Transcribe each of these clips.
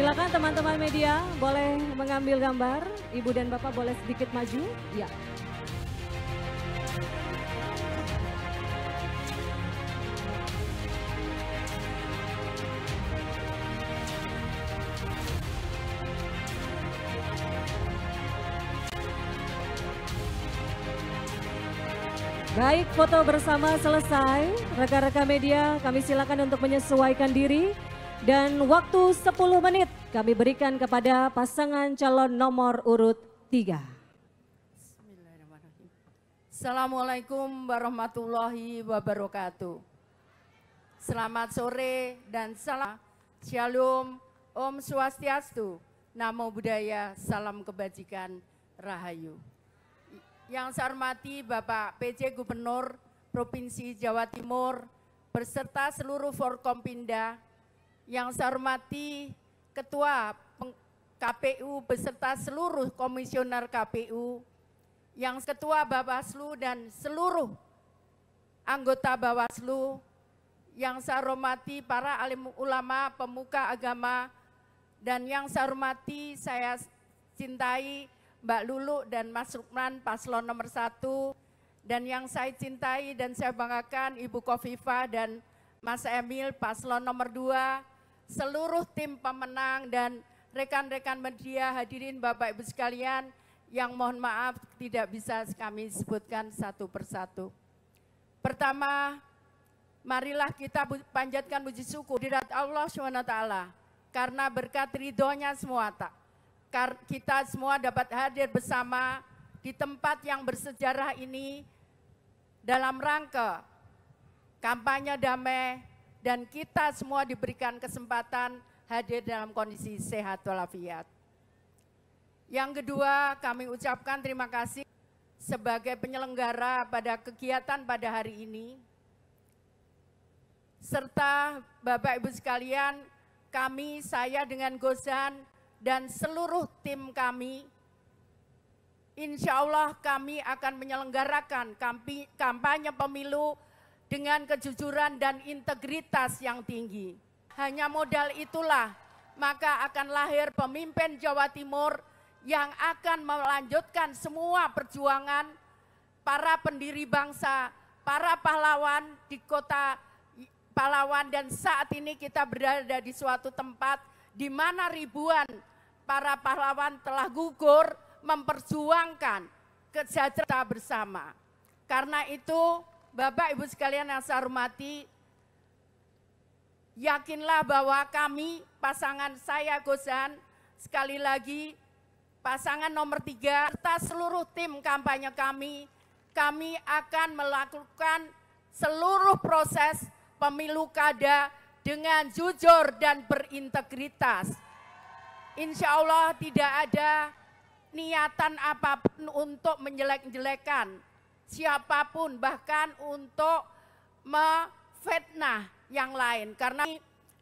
Silakan teman-teman media boleh mengambil gambar. Ibu dan Bapak boleh sedikit maju. Ya. Baik, foto bersama selesai. Rekan-rekan media, kami silakan untuk menyesuaikan diri. Dan waktu 10 menit kami berikan kepada pasangan calon nomor urut 3. Assalamualaikum warahmatullahi wabarakatuh. Selamat sore dan salam Shalom, Om Swastiastu, Namo Buddhaya, Salam Kebajikan, Rahayu. Yang saya hormati Bapak PJ Gubernur Provinsi Jawa Timur, berserta seluruh Forkompinda, yang saya hormati Ketua KPU beserta seluruh komisioner KPU, yang Ketua Bawaslu dan seluruh anggota Bawaslu, yang saya hormati para alim ulama, pemuka agama, dan yang saya hormati saya cintai Mbak Lulu dan Mas Rukman paslon nomor satu, dan yang saya cintai dan saya banggakan Ibu Kofifa dan Mas Emil paslon nomor dua, seluruh tim pemenang dan rekan-rekan media hadirin Bapak Ibu sekalian yang mohon maaf tidak bisa kami sebutkan satu persatu. Pertama, marilah kita panjatkan puji syukur hadirat Allah SWT karena berkat ridhonya semua tak. Kita semua dapat hadir bersama di tempat yang bersejarah ini dalam rangka kampanye damai dan kita semua diberikan kesempatan hadir dalam kondisi sehat walafiat. Yang kedua, kami ucapkan terima kasih sebagai penyelenggara pada kegiatan pada hari ini. Serta Bapak Ibu sekalian, kami, saya dengan Gozan dan seluruh tim kami, insya Allah kami akan menyelenggarakan kampanye pemilu dengan kejujuran dan integritas yang tinggi. Hanya modal itulah maka akan lahir pemimpin Jawa Timur yang akan melanjutkan semua perjuangan para pendiri bangsa, para pahlawan di kota pahlawan dan saat ini kita berada di suatu tempat di mana ribuan para pahlawan telah gugur memperjuangkan kesejahteraan bersama. Karena itu Bapak Ibu sekalian yang saya hormati, yakinlah bahwa kami pasangan saya Gosan, sekali lagi pasangan nomor tiga, serta seluruh tim kampanye kami, kami akan melakukan seluruh proses pemilu kada dengan jujur dan berintegritas. Insya Allah tidak ada niatan apapun untuk menjelek-jelekan siapapun bahkan untuk memfitnah yang lain karena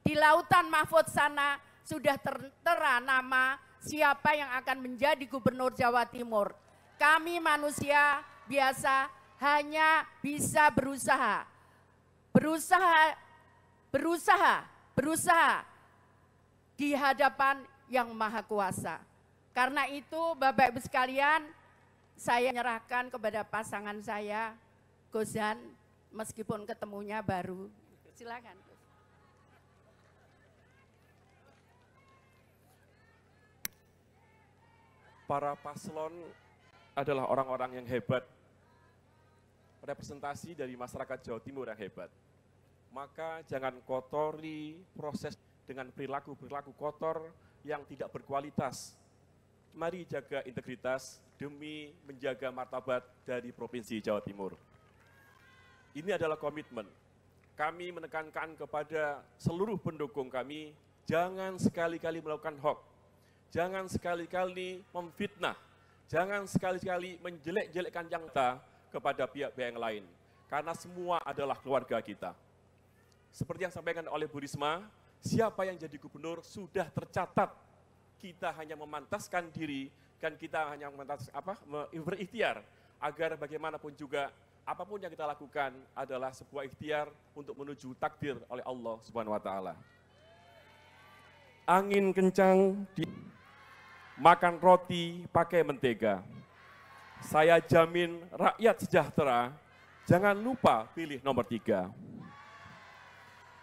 di lautan Mahfud sana sudah tertera nama siapa yang akan menjadi gubernur Jawa Timur. Kami manusia biasa hanya bisa berusaha. Berusaha berusaha berusaha di hadapan yang maha kuasa. Karena itu Bapak Ibu sekalian, saya menyerahkan kepada pasangan saya, Gozan, meskipun ketemunya baru. Silakan. Para paslon adalah orang-orang yang hebat, representasi dari masyarakat Jawa Timur yang hebat. Maka jangan kotori proses dengan perilaku-perilaku kotor yang tidak berkualitas. Mari jaga integritas demi menjaga martabat dari Provinsi Jawa Timur. Ini adalah komitmen. Kami menekankan kepada seluruh pendukung kami, jangan sekali-kali melakukan hoax, jangan sekali-kali memfitnah, jangan sekali-kali menjelek-jelekkan yang kita kepada pihak-pihak yang lain, karena semua adalah keluarga kita. Seperti yang sampaikan oleh Bu Risma, siapa yang jadi gubernur sudah tercatat. Kita hanya memantaskan diri kan kita hanya apa berikhtiar agar bagaimanapun juga apapun yang kita lakukan adalah sebuah ikhtiar untuk menuju takdir oleh Allah Subhanahu wa taala. Angin kencang di makan roti pakai mentega. Saya jamin rakyat sejahtera, jangan lupa pilih nomor tiga.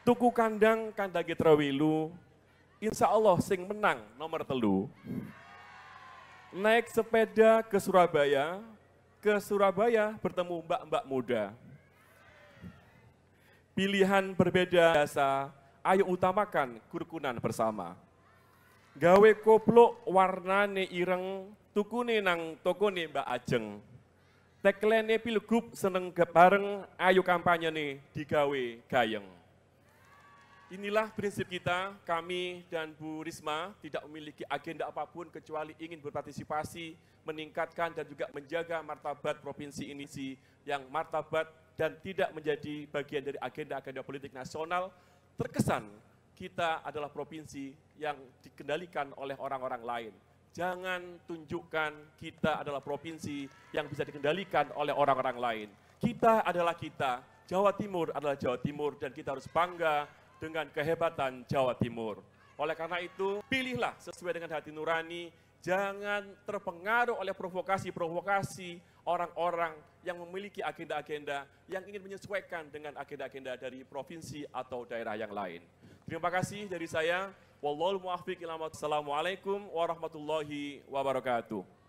Tuku kandang kandagi terwilu, insya Allah sing menang nomor telu naik sepeda ke Surabaya, ke Surabaya bertemu mbak-mbak muda. Pilihan berbeda biasa, ayo utamakan kurkunan bersama. Gawe koplo warnane ireng, tukune nang toko ne mbak ajeng. Teklene pilgub seneng bareng, ayo kampanye nih digawe gayeng. Inilah prinsip kita, kami dan Bu Risma tidak memiliki agenda apapun kecuali ingin berpartisipasi, meningkatkan dan juga menjaga martabat provinsi ini yang martabat dan tidak menjadi bagian dari agenda-agenda politik nasional. Terkesan kita adalah provinsi yang dikendalikan oleh orang-orang lain. Jangan tunjukkan kita adalah provinsi yang bisa dikendalikan oleh orang-orang lain. Kita adalah kita, Jawa Timur adalah Jawa Timur dan kita harus bangga dengan kehebatan Jawa Timur. Oleh karena itu, pilihlah sesuai dengan hati nurani, jangan terpengaruh oleh provokasi-provokasi orang-orang yang memiliki agenda-agenda yang ingin menyesuaikan dengan agenda-agenda dari provinsi atau daerah yang lain. Terima kasih dari saya. Wallahul muwaffiq Assalamualaikum warahmatullahi wabarakatuh.